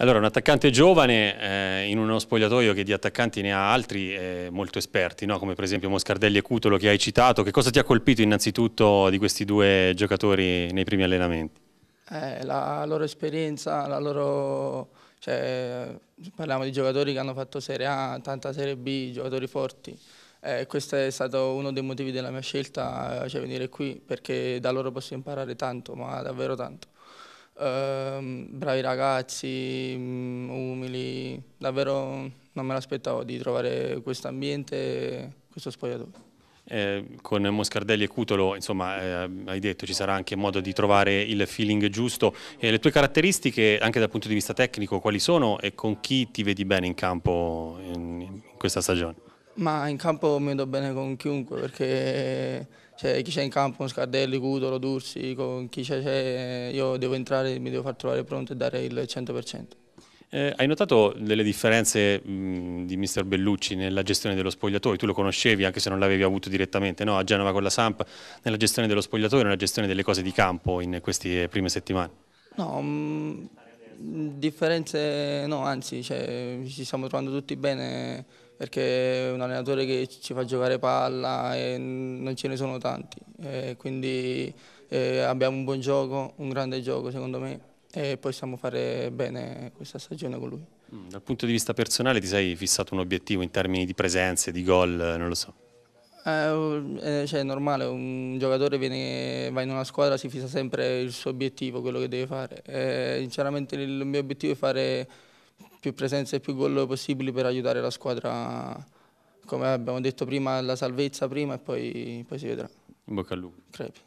Allora, un attaccante giovane eh, in uno spogliatoio che di attaccanti ne ha altri eh, molto esperti, no? come per esempio Moscardelli e Cutolo che hai citato. Che cosa ti ha colpito innanzitutto di questi due giocatori nei primi allenamenti? Eh, la loro esperienza, la loro... Cioè, parliamo di giocatori che hanno fatto Serie A, tanta Serie B, giocatori forti. Eh, questo è stato uno dei motivi della mia scelta, eh, cioè venire qui, perché da loro posso imparare tanto, ma davvero tanto. Ehm, bravi ragazzi, mm, umili, davvero non me l'aspettavo di trovare questo ambiente, questo spogliatoio. Eh, con Moscardelli e Cutolo, insomma, eh, hai detto ci sarà anche modo di trovare il feeling giusto. Eh, le tue caratteristiche, anche dal punto di vista tecnico, quali sono e con chi ti vedi bene in campo in, in questa stagione? Ma in campo mi do bene con chiunque perché cioè, chi c'è in campo, Scardelli, Cutolo, Dursi, con chi c'è, io devo entrare, mi devo far trovare pronto e dare il 100%. Eh, hai notato delle differenze mh, di mister Bellucci nella gestione dello spogliatoio? Tu lo conoscevi anche se non l'avevi avuto direttamente no? a Genova con la Samp, nella gestione dello spogliatoio e nella gestione delle cose di campo in queste prime settimane? No, mh, differenze no, anzi cioè, ci stiamo trovando tutti bene perché è un allenatore che ci fa giocare palla e non ce ne sono tanti, e quindi eh, abbiamo un buon gioco, un grande gioco secondo me e possiamo fare bene questa stagione con lui. Mm, dal punto di vista personale ti sei fissato un obiettivo in termini di presenze, di gol, non lo so? Eh, eh, cioè, è normale, un giocatore viene, va in una squadra, si fissa sempre il suo obiettivo, quello che deve fare. Eh, sinceramente il mio obiettivo è fare più presenze e più gol possibili per aiutare la squadra, come abbiamo detto prima, la salvezza prima e poi, poi si vedrà. In bocca al lupo. Crepi.